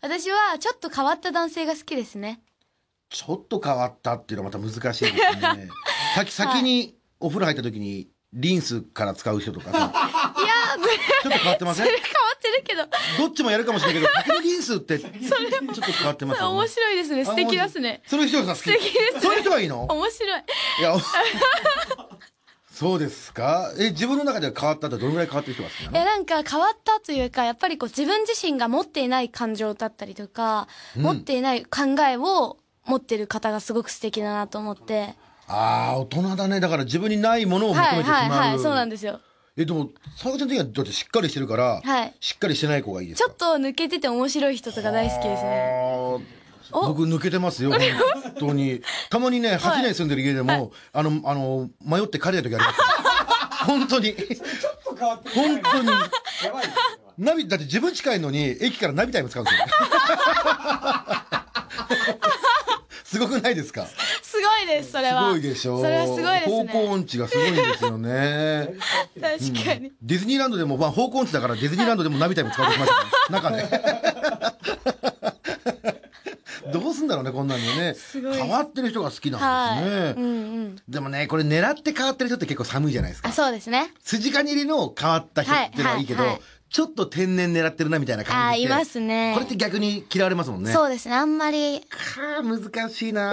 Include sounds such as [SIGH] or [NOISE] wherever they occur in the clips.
私はちょっと変わった男性が好きですね。ちょっと変わったっていうのはまた難しいですね。[LAUGHS] 先先にお風呂入った時にリンスから使う人とかさ。[LAUGHS] いやちょっと変わってません。変わってるけど。どっちもやるかもしれないけど、先のリンスってちょっと変わってます、ね、面白いですね。素敵ですね。その人が好き。素敵です、そういう人はいいの。面白い。いや。[LAUGHS] そうですかえ自分の中では変わったってどのぐらい変わってきてますかいやなんか変わったというかやっぱりこう自分自身が持っていない感情だったりとか、うん持っていない考えを持ってる方がすごく素敵だなと思ってああ大人だねだから自分にないものを求はいめてしまう、はいはいそうなんですよえでも佐賀ちゃん的にはだってしっかりしてるから、はいしっかりしてない子がいいですちょっと抜けてて面白い人とか大好きですねああ。僕抜けてますよ本当にたまにね、八年住んでる家でも、はい、あの、あの、迷って帰りた時あります。[LAUGHS] 本当に。ちょっと変わって本当に。やばい。ナビ、だって自分近いのに、駅からナビタイム使うんですよ。[LAUGHS] すごくないですかすごいです、それは。すごいでしょ。それはすごいですね。方向音痴がすごいんですよね。確かに、うん、ディズニーランドでも、まあ方向音痴だからディズニーランドでもナビタイム使ってきましたね。中で。だろうねこんなのね変わってる人が好きなんですね、はいうんうん、でもねこれ狙って変わってる人って結構寒いじゃないですかそうですね筋金入りの変わった人ってのはいいけど、はいはいはいちょっと天然狙ってるなみたいな感じあいますねこれって逆に嫌われますもんねそうですねあんまりかあ難しいな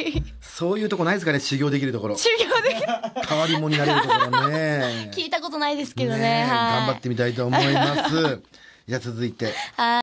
[LAUGHS] そういうとこないですかね修行できるところ修行できる変わり者になれるところね [LAUGHS] 聞いたことないですけどね頑張ってみたいと思います [LAUGHS] じゃあ続いてはい